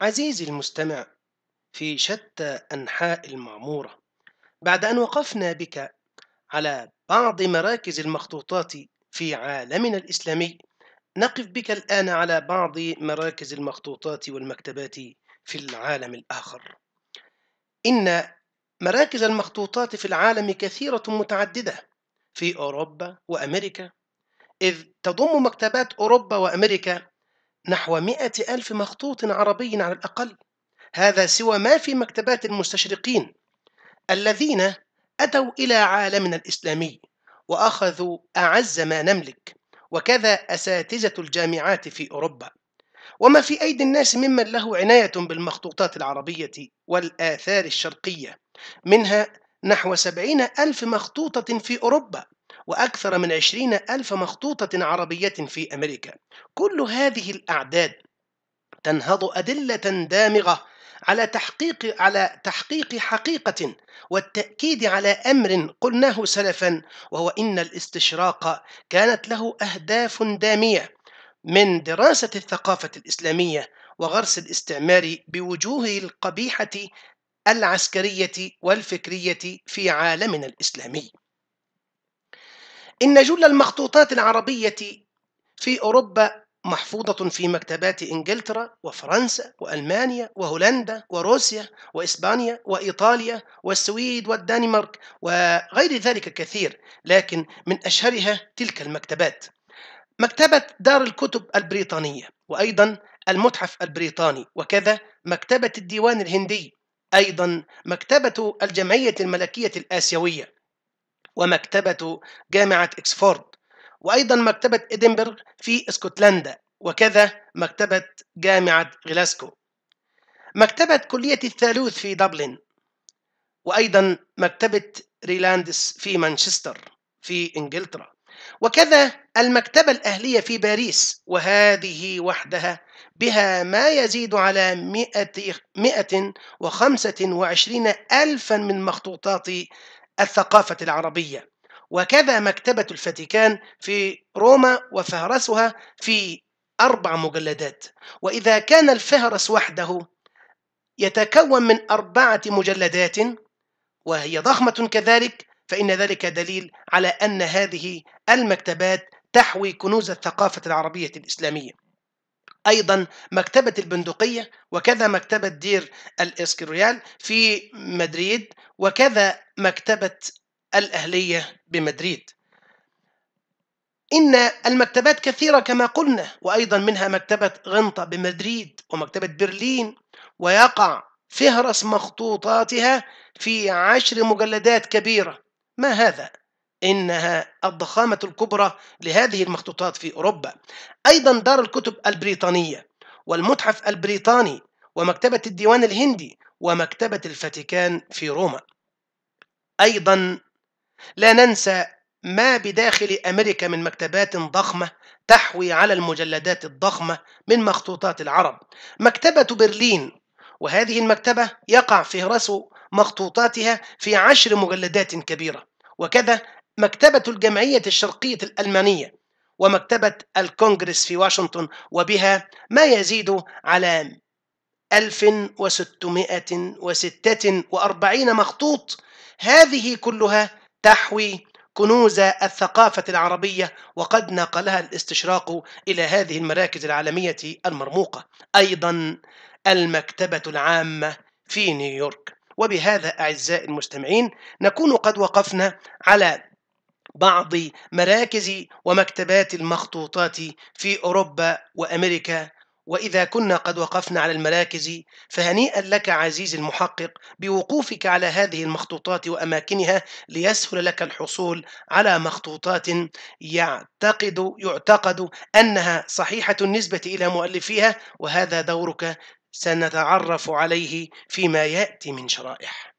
عزيزي المستمع في شتى أنحاء المعمورة بعد أن وقفنا بك على بعض مراكز المخطوطات في عالمنا الإسلامي نقف بك الآن على بعض مراكز المخطوطات والمكتبات في العالم الآخر إن مراكز المخطوطات في العالم كثيرة متعددة في أوروبا وأمريكا إذ تضم مكتبات أوروبا وأمريكا نحو مئة ألف مخطوط عربي على الأقل هذا سوى ما في مكتبات المستشرقين الذين أتوا إلى عالمنا الإسلامي وأخذوا أعز ما نملك وكذا أساتذة الجامعات في أوروبا وما في أيدي الناس ممن له عناية بالمخطوطات العربية والآثار الشرقية منها نحو سبعين ألف مخطوطة في أوروبا وأكثر من عشرين ألف مخطوطة عربية في أمريكا كل هذه الأعداد تنهض أدلة دامغة على تحقيق على تحقيق حقيقة والتأكيد على أمر قلناه سلفا وهو إن الاستشراق كانت له أهداف دامية من دراسة الثقافة الإسلامية وغرس الاستعمار بوجوهه القبيحة العسكرية والفكرية في عالمنا الإسلامي إن جل المخطوطات العربية في أوروبا محفوظة في مكتبات إنجلترا وفرنسا وألمانيا وهولندا وروسيا وإسبانيا وإيطاليا والسويد والدنمارك وغير ذلك كثير لكن من أشهرها تلك المكتبات مكتبة دار الكتب البريطانية وأيضا المتحف البريطاني وكذا مكتبة الديوان الهندي أيضا مكتبة الجمعية الملكية الآسيوية ومكتبة جامعة إكسفورد وأيضا مكتبة إدنبرغ في اسكتلندا وكذا مكتبة جامعة غلاسكو مكتبة كلية الثالوث في دبلن وأيضا مكتبة ريلاندس في مانشستر في إنجلترا وكذا المكتبة الأهلية في باريس وهذه وحدها بها ما يزيد على 125 ألفا من مخطوطات الثقافة العربية وكذا مكتبة الفاتيكان في روما وفهرسها في أربع مجلدات وإذا كان الفهرس وحده يتكون من أربعة مجلدات وهي ضخمة كذلك فإن ذلك دليل على أن هذه المكتبات تحوي كنوز الثقافة العربية الإسلامية أيضا مكتبة البندقية وكذا مكتبة دير الإسكريال في مدريد وكذا مكتبة الأهلية بمدريد إن المكتبات كثيرة كما قلنا وأيضا منها مكتبة غنطة بمدريد ومكتبة برلين ويقع فهرس مخطوطاتها في عشر مجلدات كبيرة ما هذا؟ إنها الضخامة الكبرى لهذه المخطوطات في أوروبا أيضا دار الكتب البريطانية والمتحف البريطاني ومكتبة الديوان الهندي ومكتبة الفاتيكان في روما أيضا لا ننسى ما بداخل أمريكا من مكتبات ضخمة تحوي على المجلدات الضخمة من مخطوطات العرب مكتبة برلين وهذه المكتبة يقع فهرس مخطوطاتها في عشر مجلدات كبيرة وكذا مكتبة الجمعية الشرقية الألمانية ومكتبة الكونغرس في واشنطن وبها ما يزيد على 1646 مخطوط هذه كلها تحوي كنوز الثقافة العربية وقد نقلها الاستشراق إلى هذه المراكز العالمية المرموقة أيضا المكتبة العامة في نيويورك وبهذا أعزائي المستمعين نكون قد وقفنا على بعض مراكز ومكتبات المخطوطات في أوروبا وأمريكا وإذا كنا قد وقفنا على المراكز فهنيئا لك عزيزي المحقق بوقوفك على هذه المخطوطات وأماكنها ليسهل لك الحصول على مخطوطات يعتقد يعتقد أنها صحيحة النسبة إلى مؤلفيها وهذا دورك سنتعرف عليه فيما يأتي من شرائح